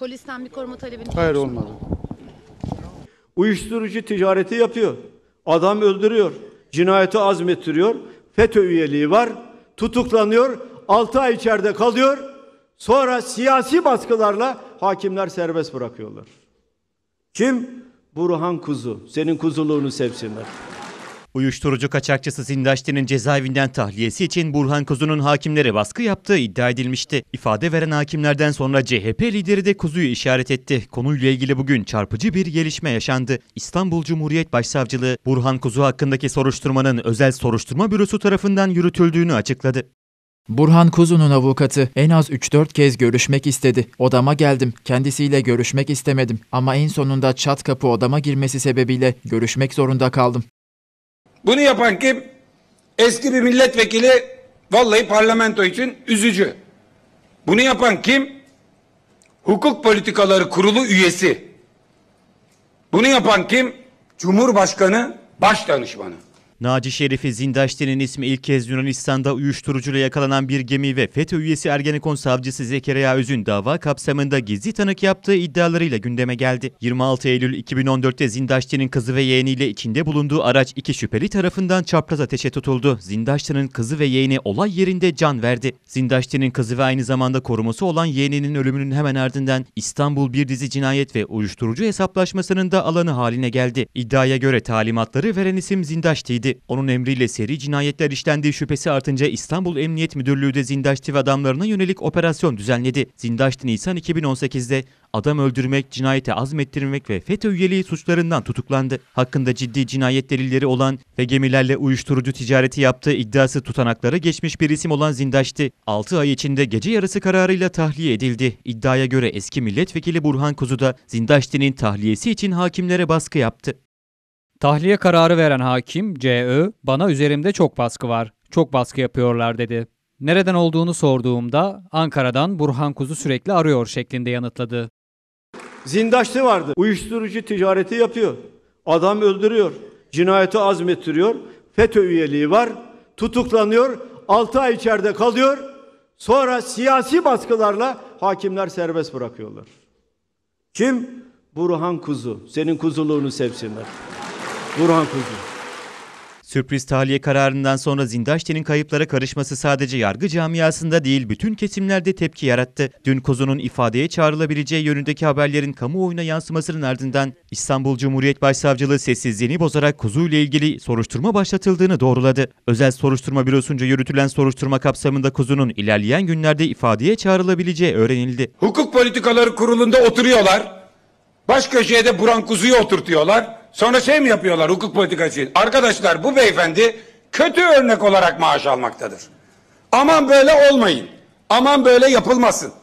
Polisten bir koruma talebini Hayır olmadı. Uyuşturucu ticareti yapıyor. Adam öldürüyor. Cinayeti azmettiriyor. FETÖ üyeliği var. Tutuklanıyor. 6 ay içeride kalıyor. Sonra siyasi baskılarla hakimler serbest bırakıyorlar. Kim? Burhan Kuzu. Senin kuzuluğunu sevsinler. Uyuşturucu kaçakçısı Zindaşti'nin cezaevinden tahliyesi için Burhan Kuzu'nun hakimlere baskı yaptığı iddia edilmişti. İfade veren hakimlerden sonra CHP lideri de Kuzu'yu işaret etti. Konuyla ilgili bugün çarpıcı bir gelişme yaşandı. İstanbul Cumhuriyet Başsavcılığı Burhan Kuzu hakkındaki soruşturmanın özel soruşturma bürosu tarafından yürütüldüğünü açıkladı. Burhan Kuzu'nun avukatı en az 3-4 kez görüşmek istedi. Odama geldim. Kendisiyle görüşmek istemedim ama en sonunda çat kapı odama girmesi sebebiyle görüşmek zorunda kaldım. Bunu yapan kim? Eski bir milletvekili vallahi parlamento için üzücü. Bunu yapan kim? Hukuk Politikaları Kurulu üyesi. Bunu yapan kim? Cumhurbaşkanı baş danışmanı. Naci Şerif'i Zindaşti'nin ismi ilk kez Yunanistan'da uyuşturucuyla yakalanan bir gemi ve FETÖ üyesi Ergenekon savcısı Zekeriya Öz'ün dava kapsamında gizli tanık yaptığı iddialarıyla gündeme geldi. 26 Eylül 2014'te Zindaşti'nin kızı ve yeğeniyle içinde bulunduğu araç iki şüpheli tarafından çapraz ateşe tutuldu. Zindaşti'nin kızı ve yeğeni olay yerinde can verdi. Zindaşti'nin kızı ve aynı zamanda koruması olan yeğeninin ölümünün hemen ardından İstanbul bir dizi cinayet ve uyuşturucu hesaplaşmasının da alanı haline geldi. İddiaya göre talimatları veren isim Zindaşti'ydi edildi. Onun emriyle seri cinayetler işlendiği şüphesi artınca İstanbul Emniyet Müdürlüğü de Zindaşti ve adamlarına yönelik operasyon düzenledi. Zindaşti Nisan 2018'de adam öldürmek, cinayete azmettirmek ve FETÖ üyeliği suçlarından tutuklandı. Hakkında ciddi cinayet delilleri olan ve gemilerle uyuşturucu ticareti yaptığı iddiası tutanaklara geçmiş bir isim olan Zindaşti 6 ay içinde gece yarısı kararıyla tahliye edildi. İddiaya göre eski milletvekili Burhan Kuzu da Zindaşti'nin tahliyesi için hakimlere baskı yaptı. Tahliye kararı veren hakim C.E. bana üzerimde çok baskı var. Çok baskı yapıyorlar dedi. Nereden olduğunu sorduğumda Ankara'dan Burhan Kuzu sürekli arıyor şeklinde yanıtladı. Zindaşlı vardı. Uyuşturucu ticareti yapıyor. Adam öldürüyor. Cinayeti azmettiriyor. FETÖ üyeliği var. Tutuklanıyor. 6 ay içeride kalıyor. Sonra siyasi baskılarla hakimler serbest bırakıyorlar. Kim? Burhan Kuzu. Senin kuzuluğunu sevsinler. Burhan Kuzu. Sürpriz tahliye kararından sonra Zindaşte'nin kayıplara karışması sadece yargı camiasında değil bütün kesimlerde tepki yarattı. Dün Kozu'nun ifadeye çağrılabileceği yönündeki haberlerin kamuoyuna yansımasının ardından İstanbul Cumhuriyet Başsavcılığı sessizliğini bozarak Kozu ile ilgili soruşturma başlatıldığını doğruladı. Özel soruşturma bürosunca yürütülen soruşturma kapsamında Kozu'nun ilerleyen günlerde ifadeye çağrılabileceği öğrenildi. Hukuk politikaları kurulunda oturuyorlar. Baş köşeye de Buran Kuzu'yu oturtuyorlar. Sonra şey mi yapıyorlar hukuk politikası? Arkadaşlar bu beyefendi kötü örnek olarak maaş almaktadır. Aman böyle olmayın. Aman böyle yapılmasın.